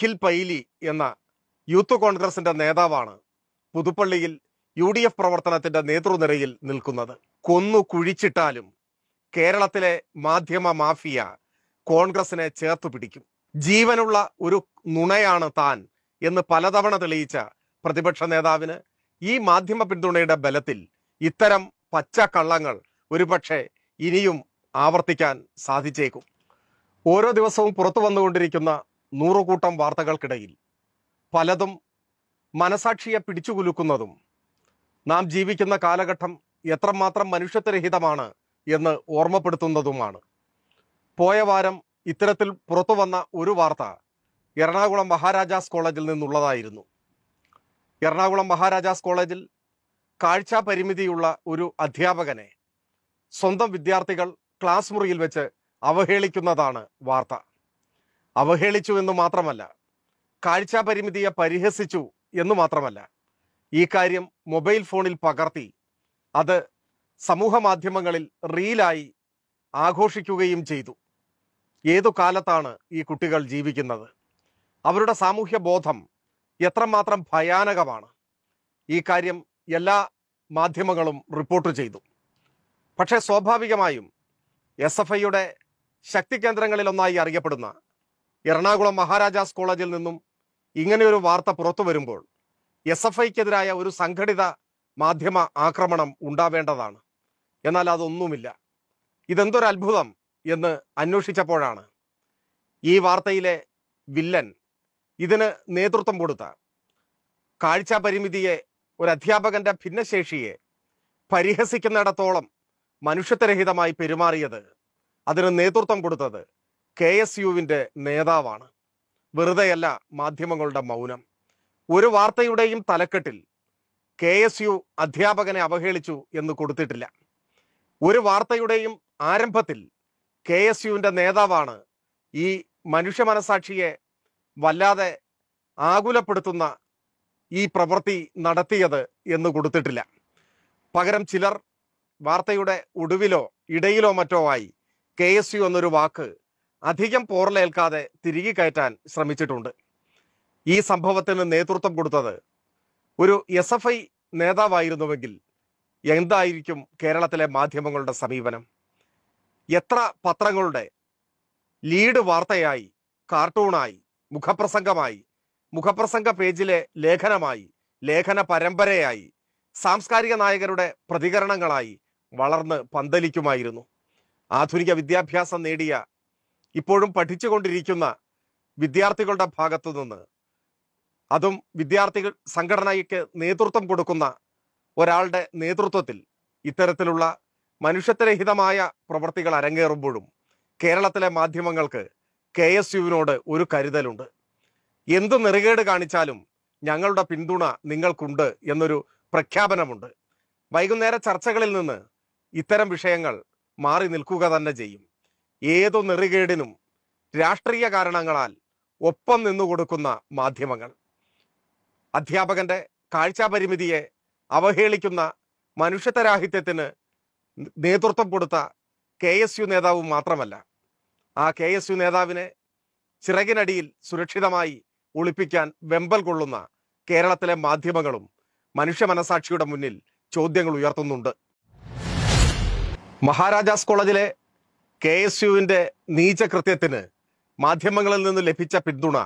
അഖിൽ പൈലി എന്ന യൂത്ത് കോൺഗ്രസിന്റെ നേതാവാണ് പുതുപ്പള്ളിയിൽ യു ഡി എഫ് പ്രവർത്തനത്തിന്റെ നേതൃനിരയിൽ നിൽക്കുന്നത് കൊന്നു കുഴിച്ചിട്ടാലും കേരളത്തിലെ മാധ്യമ മാഫിയ കോൺഗ്രസിനെ ചേർത്തു പിടിക്കും ജീവനുള്ള ഒരു നുണയാണ് താൻ എന്ന് പലതവണ തെളിയിച്ച പ്രതിപക്ഷ നേതാവിന് ഈ മാധ്യമ പിന്തുണയുടെ ബലത്തിൽ ഇത്തരം പച്ച കള്ളങ്ങൾ ഒരുപക്ഷെ ഇനിയും ആവർത്തിക്കാൻ സാധിച്ചേക്കും ഓരോ ദിവസവും പുറത്തു വന്നുകൊണ്ടിരിക്കുന്ന നൂറുകൂട്ടം വാർത്തകൾക്കിടയിൽ പലതും മനസാക്ഷിയെ പിടിച്ചുകുലുക്കുന്നതും നാം ജീവിക്കുന്ന കാലഘട്ടം എത്രമാത്രം മനുഷ്യത്വരഹിതമാണ് എന്ന് ഓർമ്മപ്പെടുത്തുന്നതുമാണ് പോയ വാരം ഇത്തരത്തിൽ പുറത്തു വന്ന ഒരു വാർത്ത എറണാകുളം മഹാരാജാസ് കോളേജിൽ നിന്നുള്ളതായിരുന്നു എറണാകുളം മഹാരാജാസ് കോളേജിൽ കാഴ്ചാ പരിമിതിയുള്ള ഒരു അധ്യാപകനെ സ്വന്തം വിദ്യാർത്ഥികൾ ക്ലാസ് മുറിയിൽ വെച്ച് അവഹേളിക്കുന്നതാണ് വാർത്ത അവഹേളിച്ചു എന്ന് മാത്രമല്ല കാഴ്ചാ പരിമിതിയെ പരിഹസിച്ചു എന്ന് മാത്രമല്ല ഈ കാര്യം മൊബൈൽ ഫോണിൽ പകർത്തി അത് സമൂഹ മാധ്യമങ്ങളിൽ റീലായി ആഘോഷിക്കുകയും ചെയ്തു ഏതു കാലത്താണ് ഈ കുട്ടികൾ ജീവിക്കുന്നത് അവരുടെ സാമൂഹ്യ ബോധം എത്രമാത്രം ഭയാനകമാണ് ഈ കാര്യം എല്ലാ മാധ്യമങ്ങളും റിപ്പോർട്ട് ചെയ്തു പക്ഷേ സ്വാഭാവികമായും എസ് എഫ് ഐയുടെ ശക്തി കേന്ദ്രങ്ങളിലൊന്നായി അറിയപ്പെടുന്ന എറണാകുളം മഹാരാജാസ് കോളേജിൽ നിന്നും ഇങ്ങനെയൊരു വാർത്ത പുറത്തു വരുമ്പോൾ എസ് എഫ് ഐക്കെതിരായ ഒരു സംഘടിത മാധ്യമ ആക്രമണം ഉണ്ടാവേണ്ടതാണ് എന്നാൽ അതൊന്നുമില്ല ഇതെന്തൊരു അത്ഭുതം എന്ന് അന്വേഷിച്ചപ്പോഴാണ് ഈ വാർത്തയിലെ വില്ലൻ ഇതിന് നേതൃത്വം കൊടുത്ത കാഴ്ചാ പരിമിതിയെ ഒരു അധ്യാപകന്റെ ഭിന്നശേഷിയെ പരിഹസിക്കുന്നിടത്തോളം മനുഷ്യത്വരഹിതമായി പെരുമാറിയത് അതിന് നേതൃത്വം കൊടുത്തത് കെ എസ് യുവിൻ്റെ നേതാവാണ് വെറുതെയല്ല മാധ്യമങ്ങളുടെ മൗനം ഒരു വാർത്തയുടെയും തലക്കെട്ടിൽ കെ എസ് യു അധ്യാപകനെ അവഹേളിച്ചു എന്ന് കൊടുത്തിട്ടില്ല ഒരു വാർത്തയുടെയും ആരംഭത്തിൽ കെ എസ് യുവിൻ്റെ നേതാവാണ് ഈ മനുഷ്യ മനസാക്ഷിയെ വല്ലാതെ ആകുലപ്പെടുത്തുന്ന ഈ പ്രവൃത്തി നടത്തിയത് എന്ന് കൊടുത്തിട്ടില്ല പകരം ചിലർ വാർത്തയുടെ ഒടുവിലോ ഇടയിലോ മറ്റോ ആയി കെ എസ് യു എന്നൊരു വാക്ക് അധികം പോറലേൽക്കാതെ തിരികെ കയറ്റാൻ ശ്രമിച്ചിട്ടുണ്ട് ഈ സംഭവത്തിന് നേതൃത്വം കൊടുത്തത് ഒരു എസ് എഫ് ഐ നേതാവായിരുന്നുവെങ്കിൽ എന്തായിരിക്കും കേരളത്തിലെ മാധ്യമങ്ങളുടെ സമീപനം എത്ര പത്രങ്ങളുടെ ലീഡ് വാർത്തയായി കാർട്ടൂണായി മുഖപ്രസംഗമായി മുഖപ്രസംഗ പേജിലെ ലേഖനമായി ലേഖന പരമ്പരയായി സാംസ്കാരിക നായകരുടെ പ്രതികരണങ്ങളായി വളർന്ന് പന്തലിക്കുമായിരുന്നു ആധുനിക വിദ്യാഭ്യാസം നേടിയ ഇപ്പോഴും പഠിച്ചുകൊണ്ടിരിക്കുന്ന വിദ്യാർത്ഥികളുടെ ഭാഗത്തു നിന്ന് അതും വിദ്യാർത്ഥികൾ സംഘടനയ്ക്ക് നേതൃത്വം കൊടുക്കുന്ന ഒരാളുടെ നേതൃത്വത്തിൽ ഇത്തരത്തിലുള്ള മനുഷ്യത്വരഹിതമായ പ്രവൃത്തികൾ അരങ്ങേറുമ്പോഴും കേരളത്തിലെ മാധ്യമങ്ങൾക്ക് കെ എസ് യുവിനോട് ഒരു കരുതലുണ്ട് എന്ത് നിറുകേട് കാണിച്ചാലും ഞങ്ങളുടെ പിന്തുണ നിങ്ങൾക്കുണ്ട് എന്നൊരു പ്രഖ്യാപനമുണ്ട് വൈകുന്നേര ചർച്ചകളിൽ നിന്ന് ഇത്തരം വിഷയങ്ങൾ മാറി നിൽക്കുക തന്നെ ചെയ്യും ഏതു നെറികേടിനും രാഷ്ട്രീയ കാരണങ്ങളാൽ ഒപ്പം നിന്നു കൊടുക്കുന്ന മാധ്യമങ്ങൾ അധ്യാപകന്റെ കാഴ്ചാപരിമിതിയെ അവഹേളിക്കുന്ന മനുഷ്യത്വരാഹിത്യത്തിന് നേതൃത്വം കൊടുത്ത കെ എസ് യു നേതാവ് മാത്രമല്ല ആ കെ എസ് യു നേതാവിനെ ചിറകിനടിയിൽ സുരക്ഷിതമായി ഒളിപ്പിക്കാൻ വെമ്പൽ കൊള്ളുന്ന കേരളത്തിലെ മാധ്യമങ്ങളും മനുഷ്യ മനസാക്ഷിയുടെ മുന്നിൽ ചോദ്യങ്ങൾ ഉയർത്തുന്നുണ്ട് മഹാരാജാസ് കോളേജിലെ കെ എസ് യുവിൻ്റെ നീചകൃത്യത്തിന് മാധ്യമങ്ങളിൽ നിന്ന് ലഭിച്ച പിന്തുണ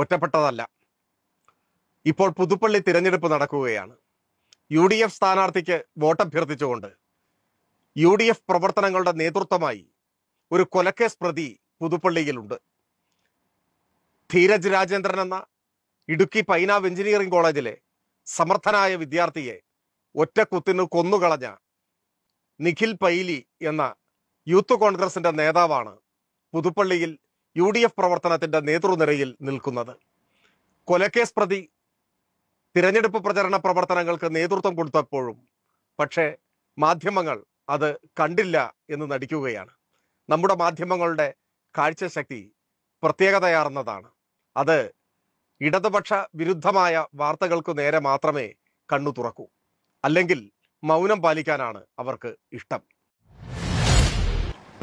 ഒറ്റപ്പെട്ടതല്ല ഇപ്പോൾ പുതുപ്പള്ളി തിരഞ്ഞെടുപ്പ് നടക്കുകയാണ് യു ഡി എഫ് സ്ഥാനാർത്ഥിക്ക് വോട്ടഭ്യർത്ഥിച്ചുകൊണ്ട് യു ഡി എഫ് പ്രവർത്തനങ്ങളുടെ നേതൃത്വമായി ഒരു കൊലക്കേസ് പ്രതി പുതുപ്പള്ളിയിലുണ്ട് ധീരജ് രാജേന്ദ്രൻ എന്ന ഇടുക്കി പൈനാവ് എഞ്ചിനീയറിംഗ് കോളേജിലെ സമർത്ഥനായ വിദ്യാർത്ഥിയെ ഒറ്റക്കുത്തിന് കൊന്നുകളഞ്ഞ നിഖിൽ പൈലി എന്ന യൂത്ത് കോൺഗ്രസിന്റെ നേതാവാണ് പുതുപ്പള്ളിയിൽ യു ഡി എഫ് പ്രവർത്തനത്തിന്റെ നേതൃനിരയിൽ നിൽക്കുന്നത് കൊലക്കേസ് പ്രതി തിരഞ്ഞെടുപ്പ് പ്രചരണ പ്രവർത്തനങ്ങൾക്ക് നേതൃത്വം കൊടുത്തപ്പോഴും പക്ഷേ മാധ്യമങ്ങൾ അത് കണ്ടില്ല എന്ന് നടിക്കുകയാണ് നമ്മുടെ മാധ്യമങ്ങളുടെ കാഴ്ചശക്തി പ്രത്യേകതയാർന്നതാണ് അത് ഇടതുപക്ഷ വിരുദ്ധമായ വാർത്തകൾക്ക് നേരെ മാത്രമേ കണ്ണു തുറക്കൂ അല്ലെങ്കിൽ മൗനം പാലിക്കാനാണ് അവർക്ക് ഇഷ്ടം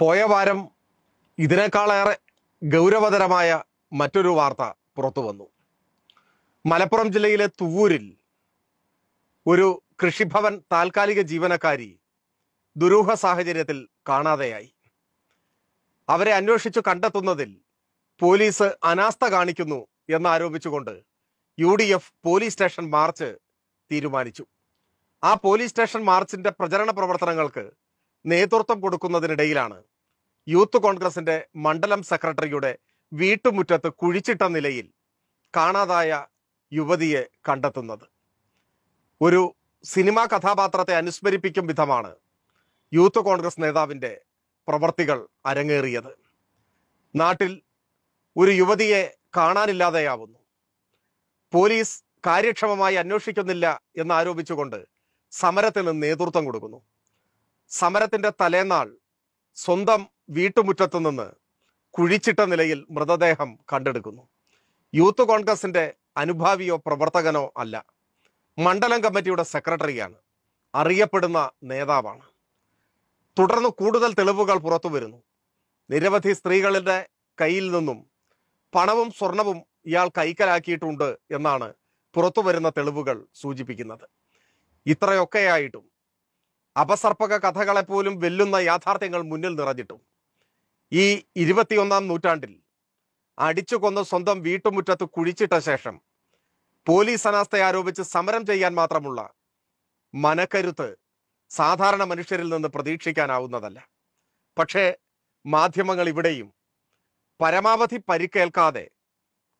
പോയ വാരം ഇതിനേക്കാളേറെ ഗൗരവതരമായ മറ്റൊരു വാർത്ത പുറത്തു വന്നു മലപ്പുറം ജില്ലയിലെ തുവൂരിൽ ഒരു കൃഷിഭവൻ താൽക്കാലിക ജീവനക്കാരി ദുരൂഹ സാഹചര്യത്തിൽ കാണാതെയായി അവരെ അന്വേഷിച്ചു കണ്ടെത്തുന്നതിൽ പോലീസ് അനാസ്ഥ കാണിക്കുന്നു എന്നാരോപിച്ചുകൊണ്ട് U D F police station march തീരുമാനിച്ചു ആ പോലീസ് സ്റ്റേഷൻ മാർച്ചിന്റെ പ്രചരണ പ്രവർത്തനങ്ങൾക്ക് നേതൃത്വം കൊടുക്കുന്നതിനിടയിലാണ് യൂത്ത് കോൺഗ്രസിന്റെ മണ്ഡലം സെക്രട്ടറിയുടെ വീട്ടുമുറ്റത്ത് കുഴിച്ചിട്ട നിലയിൽ കാണാതായ യുവതിയെ കണ്ടെത്തുന്നത് ഒരു സിനിമാ കഥാപാത്രത്തെ അനുസ്മരിപ്പിക്കും വിധമാണ് യൂത്ത് കോൺഗ്രസ് നേതാവിൻ്റെ പ്രവർത്തികൾ അരങ്ങേറിയത് നാട്ടിൽ ഒരു യുവതിയെ കാണാനില്ലാതെയാവുന്നു പോലീസ് കാര്യക്ഷമമായി അന്വേഷിക്കുന്നില്ല എന്നാരോപിച്ചുകൊണ്ട് സമരത്തിന് നേതൃത്വം കൊടുക്കുന്നു സമരത്തിന്റെ തലേന്നാൾ സ്വന്തം വീട്ടുമുറ്റത്തു നിന്ന് കുഴിച്ചിട്ട നിലയിൽ മൃതദേഹം കണ്ടെടുക്കുന്നു യൂത്ത് കോൺഗ്രസിന്റെ അനുഭാവിയോ പ്രവർത്തകനോ അല്ല മണ്ഡലം കമ്മിറ്റിയുടെ സെക്രട്ടറിയാണ് അറിയപ്പെടുന്ന നേതാവാണ് തുടർന്ന് കൂടുതൽ തെളിവുകൾ പുറത്തു വരുന്നു നിരവധി സ്ത്രീകളുടെ കയ്യിൽ നിന്നും പണവും സ്വർണവും ഇയാൾ കൈക്കലാക്കിയിട്ടുണ്ട് എന്നാണ് പുറത്തു വരുന്ന തെളിവുകൾ സൂചിപ്പിക്കുന്നത് ഇത്രയൊക്കെയായിട്ടും അപസർപ്പക കഥകളെപ്പോലും വെല്ലുന്ന യാഥാർത്ഥ്യങ്ങൾ മുന്നിൽ നിറഞ്ഞിട്ടും ഈ ഇരുപത്തിയൊന്നാം നൂറ്റാണ്ടിൽ അടിച്ചു കൊന്ന് സ്വന്തം വീട്ടുമുറ്റത്ത് കുഴിച്ചിട്ട ശേഷം പോലീസ് അനാസ്ഥ ആരോപിച്ച് സമരം ചെയ്യാൻ മാത്രമുള്ള മനക്കരുത്ത് സാധാരണ മനുഷ്യരിൽ നിന്ന് പ്രതീക്ഷിക്കാനാവുന്നതല്ല പക്ഷേ മാധ്യമങ്ങൾ ഇവിടെയും പരമാവധി പരിക്കേൽക്കാതെ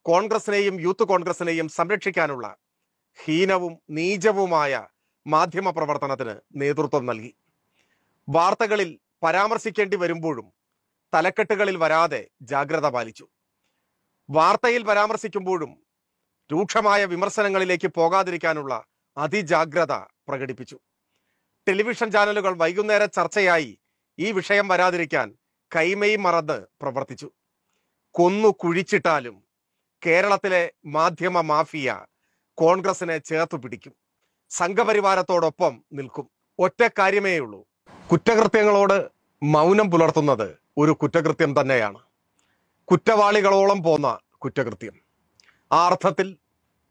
കോൺഗ്രസിനെയും യൂത്ത് കോൺഗ്രസിനെയും സംരക്ഷിക്കാനുള്ള ഹീനവും നീചവുമായ മാധ്യമ പ്രവർത്തനത്തിന് നേതൃത്വം നൽകി വാർത്തകളിൽ പരാമർശിക്കേണ്ടി വരുമ്പോഴും തലക്കെട്ടുകളിൽ വരാതെ ജാഗ്രത പാലിച്ചു വാർത്തയിൽ പരാമർശിക്കുമ്പോഴും രൂക്ഷമായ വിമർശനങ്ങളിലേക്ക് പോകാതിരിക്കാനുള്ള അതിജാഗ്രത പ്രകടിപ്പിച്ചു ടെലിവിഷൻ ചാനലുകൾ വൈകുന്നേര ചർച്ചയായി ഈ വിഷയം വരാതിരിക്കാൻ കൈമയി മറന്ന് പ്രവർത്തിച്ചു കൊന്നു കുഴിച്ചിട്ടാലും കേരളത്തിലെ മാധ്യമ മാഫിയ കോൺഗ്രസിനെ ചേർത്തു പിടിക്കും സംഘപരിവാരത്തോടൊപ്പം നിൽക്കും ഒറ്റ കാര്യമേ ഉള്ളൂ കുറ്റകൃത്യങ്ങളോട് മൗനം പുലർത്തുന്നത് ഒരു കുറ്റകൃത്യം തന്നെയാണ് കുറ്റവാളികളോളം പോന്ന കുറ്റകൃത്യം ആ അർത്ഥത്തിൽ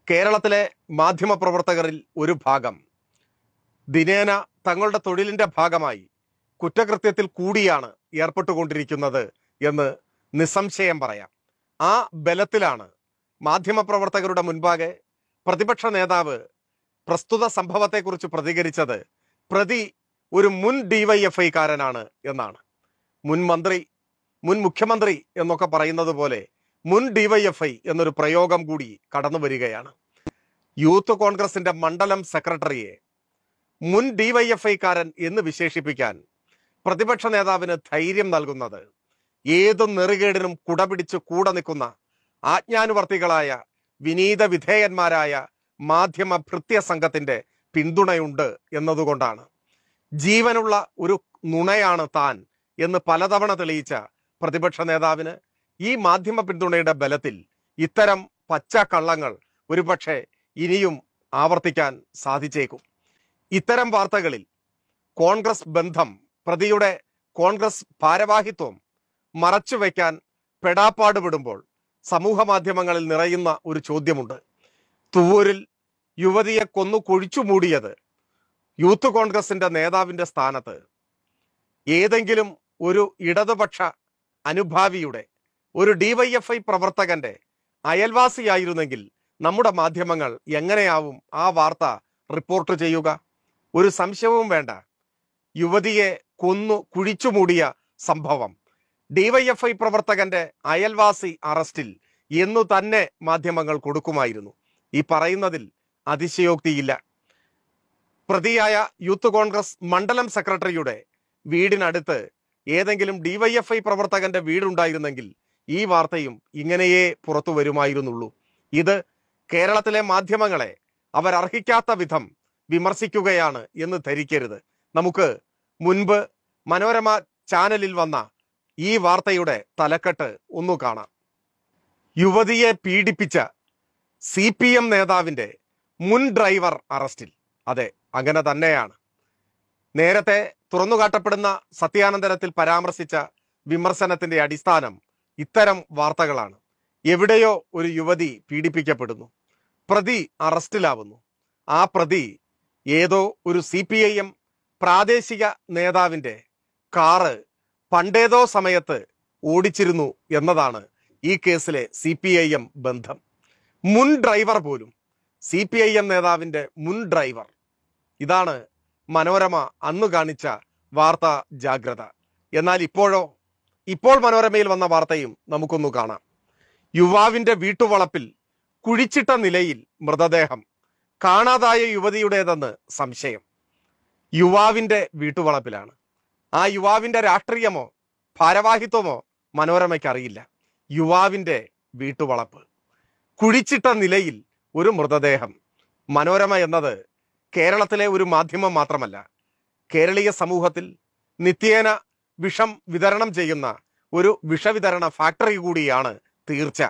കേരളത്തിലെ മാധ്യമപ്രവർത്തകരിൽ ഒരു ഭാഗം ദിനേന തങ്ങളുടെ തൊഴിലിൻ്റെ ഭാഗമായി കുറ്റകൃത്യത്തിൽ കൂടിയാണ് ഏർപ്പെട്ടുകൊണ്ടിരിക്കുന്നത് എന്ന് നിസ്സംശയം പറയാം ആ ബലത്തിലാണ് മാധ്യമപ്രവർത്തകരുടെ മുൻപാകെ പ്രതിപക്ഷ നേതാവ് പ്രസ്തുത സംഭവത്തെക്കുറിച്ച് പ്രതികരിച്ചത് പ്രതി ഒരു മുൻ ഡിവൈഎഫ്ഐ കാരനാണ് എന്നാണ് മുൻ മന്ത്രി മുൻ മുഖ്യമന്ത്രി എന്നൊക്കെ പറയുന്നത് പോലെ മുൻ ഡിവൈഎഫ്ഐ എന്നൊരു പ്രയോഗം കൂടി കടന്നു വരികയാണ് യൂത്ത് കോൺഗ്രസിന്റെ മണ്ഡലം സെക്രട്ടറിയെ മുൻ കാരൻ എന്ന് വിശേഷിപ്പിക്കാൻ പ്രതിപക്ഷ നേതാവിന് ധൈര്യം നൽകുന്നത് ഏത് നെറുകേടിനും കുടപിടിച്ച് കൂടെ നിൽക്കുന്ന ആജ്ഞാനുവർത്തികളായ വിനീത വിധേയന്മാരായ മാധ്യമ ഭൃത്യ സംഘത്തിൻ്റെ പിന്തുണയുണ്ട് എന്നതുകൊണ്ടാണ് ജീവനുള്ള ഒരു നുണയാണ് താൻ എന്ന് പലതവണ തെളിയിച്ച പ്രതിപക്ഷ നേതാവിന് ഈ മാധ്യമ പിന്തുണയുടെ ബലത്തിൽ ഇത്തരം പച്ച കള്ളങ്ങൾ ഒരുപക്ഷെ ഇനിയും ആവർത്തിക്കാൻ സാധിച്ചേക്കും ഇത്തരം വാർത്തകളിൽ കോൺഗ്രസ് ബന്ധം പ്രതിയുടെ കോൺഗ്രസ് ഭാരവാഹിത്വം മറച്ചുവെക്കാൻ പെടാപ്പാടുപെടുമ്പോൾ സമൂഹ മാധ്യമങ്ങളിൽ നിറയുന്ന ഒരു ചോദ്യമുണ്ട് തുവൂരിൽ യുവതിയെ കൊന്നു കൊഴിച്ചു മൂടിയത് യൂത്ത് കോൺഗ്രസിന്റെ നേതാവിന്റെ സ്ഥാനത്ത് ഏതെങ്കിലും ഒരു ഇടതുപക്ഷ അനുഭാവിയുടെ ഒരു ഡിവൈഎഫ്ഐ പ്രവർത്തകന്റെ അയൽവാസിയായിരുന്നെങ്കിൽ നമ്മുടെ മാധ്യമങ്ങൾ എങ്ങനെയാവും ആ വാർത്ത റിപ്പോർട്ട് ചെയ്യുക ഒരു സംശയവും വേണ്ട യുവതിയെ കൊന്നു കുഴിച്ചു മൂടിയ സംഭവം ഡിവൈഎഫ്ഐ പ്രവർത്തകന്റെ അയൽവാസി അറസ്റ്റിൽ എന്നു തന്നെ മാധ്യമങ്ങൾ കൊടുക്കുമായിരുന്നു ഈ പറയുന്നതിൽ അതിശയോക്തിയില്ല പ്രതിയായ യൂത്ത് കോൺഗ്രസ് മണ്ഡലം സെക്രട്ടറിയുടെ വീടിനടുത്ത് ഏതെങ്കിലും ഡിവൈഎഫ്ഐ പ്രവർത്തകന്റെ വീടുണ്ടായിരുന്നെങ്കിൽ ഈ വാർത്തയും ഇങ്ങനെയേ പുറത്തു വരുമായിരുന്നുള്ളൂ ഇത് കേരളത്തിലെ മാധ്യമങ്ങളെ അർഹിക്കാത്ത വിധം വിമർശിക്കുകയാണ് എന്ന് ധരിക്കരുത് നമുക്ക് മുൻപ് മനോരമ ചാനലിൽ വന്ന ഈ വാർത്തയുടെ തലക്കെട്ട് ഒന്നു കാണാം യുവതിയെ പീഡിപ്പിച്ച സി പി എം നേതാവിൻ്റെ മുൻ ഡ്രൈവർ അറസ്റ്റിൽ അതെ അങ്ങനെ തന്നെയാണ് നേരത്തെ തുറന്നുകാട്ടപ്പെടുന്ന സത്യാനന്ദനത്തിൽ പരാമർശിച്ച വിമർശനത്തിന്റെ അടിസ്ഥാനം ഇത്തരം വാർത്തകളാണ് എവിടെയോ ഒരു യുവതി പീഡിപ്പിക്കപ്പെടുന്നു പ്രതി അറസ്റ്റിലാവുന്നു ആ പ്രതി ഏതോ ഒരു സി പി ഐ എം പ്രാദേശിക നേതാവിൻ്റെ കാറ് പണ്ടേതോ സമയത്ത് ഓടിച്ചിരുന്നു എന്നതാണ് ഈ കേസിലെ സി ബന്ധം മുൻ ഡ്രൈവർ പോലും സി പി ഐ എം നേതാവിൻ്റെ മുൻ ഡ്രൈവർ ഇതാണ് മനോരമ അന്ന് കാണിച്ച വാർത്ത ജാഗ്രത എന്നാൽ ഇപ്പോഴോ ഇപ്പോൾ മനോരമയിൽ വന്ന വാർത്തയും നമുക്കൊന്ന് കാണാം യുവാവിൻ്റെ വീട്ടുവളപ്പിൽ കുഴിച്ചിട്ട നിലയിൽ മൃതദേഹം കാണാതായ യുവതിയുടേതെന്ന് സംശയം യുവാവിൻ്റെ വീട്ടുവളപ്പിലാണ് ആ യുവാവിൻ്റെ രാഷ്ട്രീയമോ ഭാരവാഹിത്വമോ മനോരമയ്ക്കറിയില്ല യുവാവിൻ്റെ വീട്ടുവളപ്പ് കുഴിച്ചിട്ട നിലയിൽ ഒരു മൃതദേഹം മനോരമ എന്നത് കേരളത്തിലെ ഒരു മാധ്യമം മാത്രമല്ല കേരളീയ സമൂഹത്തിൽ നിത്യേന വിഷം വിതരണം ചെയ്യുന്ന ഒരു വിഷവിതരണ ഫാക്ടറി കൂടിയാണ് തീർച്ച